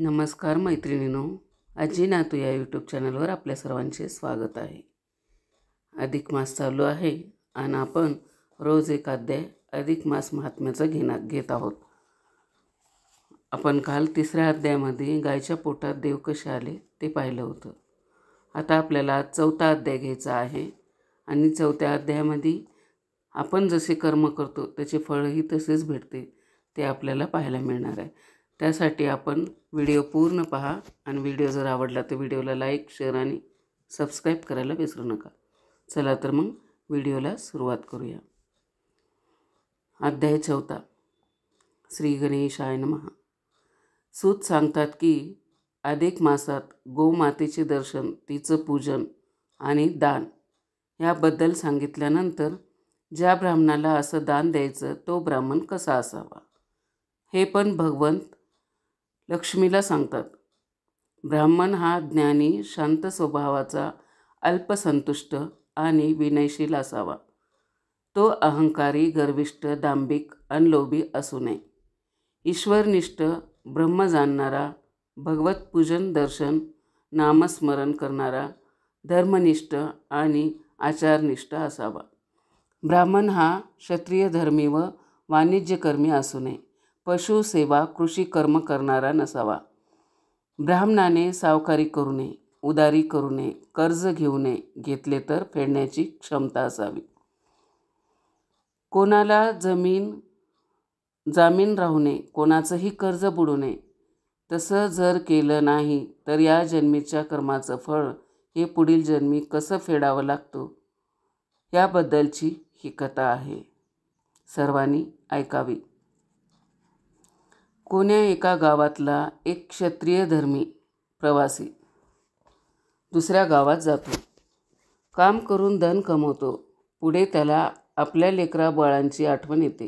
नमस्कार मैत्रिणीनो आजी नातू या यूट्यूब चॅनलवर आपल्या सर्वांचे स्वागत आहे अधिक मास चालू आहे आणि आपण रोज एक अध्याय अधिक मास महात्म्याचं घेणार घेत आहोत आपण काल तिसऱ्या अध्यायामध्ये गायच्या पोटात देव कसे आले ते पाहिलं होतं आता आपल्याला चौथा अध्याय घ्यायचा आहे आणि चौथ्या अध्यायामध्ये आपण जसे कर्म करतो त्याचे फळही तसेच भेटते ते आपल्याला पाहायला मिळणार आहे त्यासाठी आपण व्हिडिओ पूर्ण पहा आणि व्हिडिओ जर आवडला तर व्हिडिओला लाईक शेअर आणि सबस्क्राईब करायला विसरू नका चला तर मग व्हिडिओला सुरुवात करूया अध्याय चौथा श्री गणेशाय महा सूत सांगतात की अधिक मासात गोमातेचे दर्शन तिचं पूजन आणि दान याबद्दल सांगितल्यानंतर ज्या ब्राह्मणाला असं दान द्यायचं तो ब्राह्मण कसा असावा हे पण भगवंत लक्ष्मीला सांगतात ब्राह्मण हा ज्ञानी शांत स्वभावाचा अल्पसंतुष्ट आणि विनयशील असावा तो अहंकारी गर्विष्ठ दांभिक अनलोभी असू नये ईश्वरनिष्ठ ब्रह्म जाणणारा भगवत पूजन दर्शन नामस्मरण करणारा धर्मनिष्ठ आणि आचारनिष्ठ असावा ब्राह्मण हा क्षत्रिय धर्मी व वाणिज्यकर्मी असू नये पशुसेवा कृषी कर्म करणारा नसावा ब्राह्मणाने सावकारी करू नये उदारी करू नये कर्ज घेऊ नये घेतले तर फेडण्याची क्षमता असावी कोणाला जमीन जामीन राहू नये कोणाचंही कर्ज बुडू नये तसं जर केलं नाही तर या जन्मीच्या कर्माचं फळ हे पुढील जन्मी कसं फेडावं लागतो याबद्दलची ही कथा आहे सर्वांनी ऐकावी कोण्या एका गावातला एक क्षत्रिय धर्मी प्रवासी दुसऱ्या गावात जातो काम करून धन कमवतो पुढे त्याला आपल्या लेकरा बाळांची आठवण येते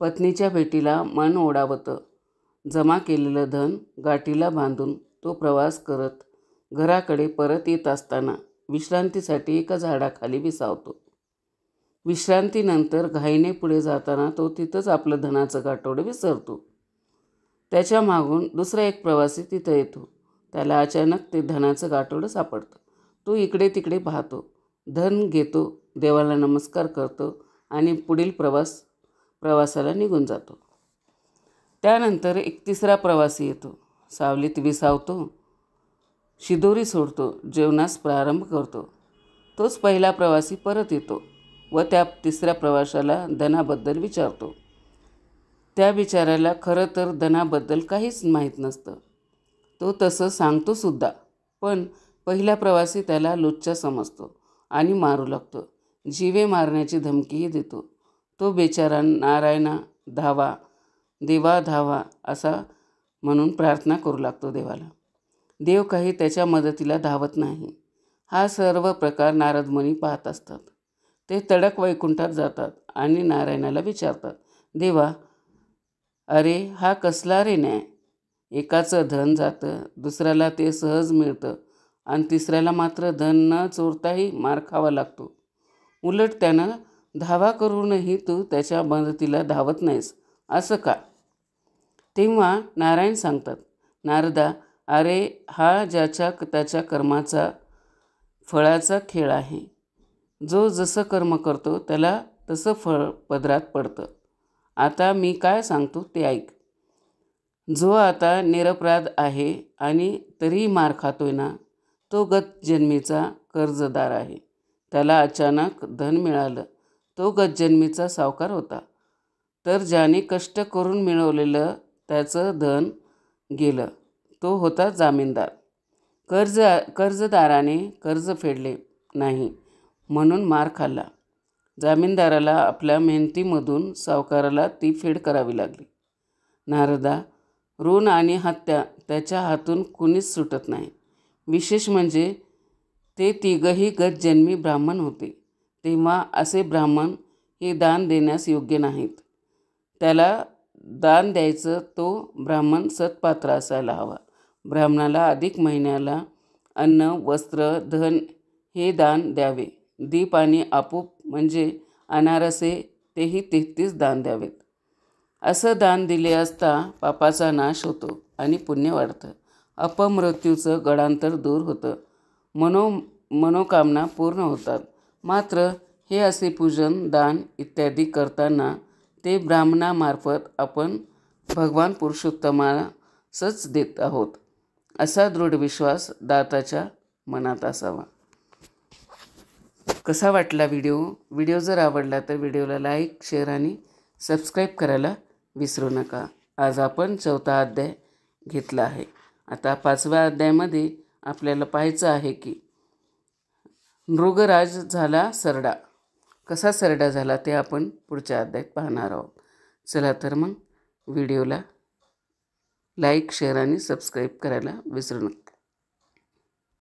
पत्नीच्या भेटीला मन ओढावतं जमा केलेलं धन गाठीला बांधून तो प्रवास करत घराकडे परत येत असताना विश्रांतीसाठी एका झाडाखाली विसावतो विश्रांतीनंतर घाईने पुढे जाताना तो तिथंच आपलं धनाचं गाठोडं विसरतो त्याच्या मागून दुसरा एक प्रवासी तिथं येतो त्याला अचानक ते धनाचं गाठोडं सापडतं तो इकडे तिकडे पाहतो धन घेतो देवाला नमस्कार करतो आणि पुढील प्रवास प्रवासाला निघून जातो त्यानंतर एक तिसरा प्रवासी येतो सावलीत विसावतो शिदोरी सोडतो जेवणास प्रारंभ करतो तोच पहिला प्रवासी परत येतो व त्या तिसऱ्या प्रवाशाला धनाबद्दल विचारतो त्या बिचाऱ्याला खरं तर धनाबद्दल काहीच माहीत नसतं तो तसं सांगतोसुद्धा पण पहिला प्रवासी त्याला लुच्चा समजतो आणि मारू लागतो जीवे मारण्याची धमकीही देतो तो बेचारा नारायणा धावा देवा धावा असा म्हणून प्रार्थना करू लागतो देवाला देव काही त्याच्या मदतीला धावत नाही हा सर्व प्रकार नारदमुनी पाहत असतात ते तडक वैकुंठात जातात आणि नारायणाला विचारतात देवा अरे हा कसला रे न्याय एकाचं धन जातं दुसऱ्याला ते सहज मिळतं आणि तिसऱ्याला मात्र धन न चोरताही मार खावा लागतो उलट त्यानं धावा करूनही तू त्याच्या मदतीला धावत नाहीस असं का तेव्हा नारायण सांगतात नारदा अरे हा ज्याच्या त्याच्या कर्माचा फळाचा खेळ आहे जो जसं कर्म करतो त्याला तसं फळ पदरात पडतं आता मी काय सांगतो ते ऐक जो आता निरपराध आहे आणि तरीही मार खातोय ना तो गतजन्मीचा कर्जदार आहे त्याला अचानक धन मिळालं तो गतजन्मीचा सावकार होता तर ज्याने कष्ट करून मिळवलेलं त्याचं धन गेलं तो होता जामीनदार कर्ज कर्जदाराने कर्ज फेडले नाही म्हणून मार खाल्ला जामीनदाराला आपल्या मेहनतीमधून सावकाराला ती फेड करावी लागली नारदा ऋण आणि हत्या त्याच्या हातून कुणीच सुटत नाही विशेष म्हणजे ते तिघही गतजन्मी ब्राह्मण होते तेव्हा असे ब्राह्मण हे दान देण्यास योग्य नाहीत त्याला दान द्यायचं तो ब्राह्मण सत्पात्र असायला हवा ब्राह्मणाला अधिक महिन्याला अन्न वस्त्र धन हे दान द्यावे दीप आणि आपोप म्हणजे अनारसे तेही तेहतीस दान द्यावेत असं दान दिले असता पापाचा नाश होतो आणि पुण्य वाढतं अपमृत्यूचं गडांतर दूर होतं मनो मनोकामना पूर्ण होतात मात्र हे असे पूजन दान इत्यादी करताना ते ब्राह्मणामार्फत आपण भगवान पुरुषोत्तमासच देत आहोत असा दृढ विश्वास दाताच्या मनात असावा कसा वाटला व्हिडिओ व्हिडिओ जर आवडला तर व्हिडिओला लाईक शेअर आणि सबस्क्राईब करायला विसरू नका आज आपण चौथा अध्याय घेतला आहे आता पाचव्या अध्यायामध्ये आपल्याला पाहायचं आहे की मृगराज झाला सरडा कसा सरडा झाला ते आपण पुढच्या अध्यायात पाहणार आहोत चला तर मग व्हिडिओला लाईक शेअर आणि सबस्क्राईब करायला विसरू नका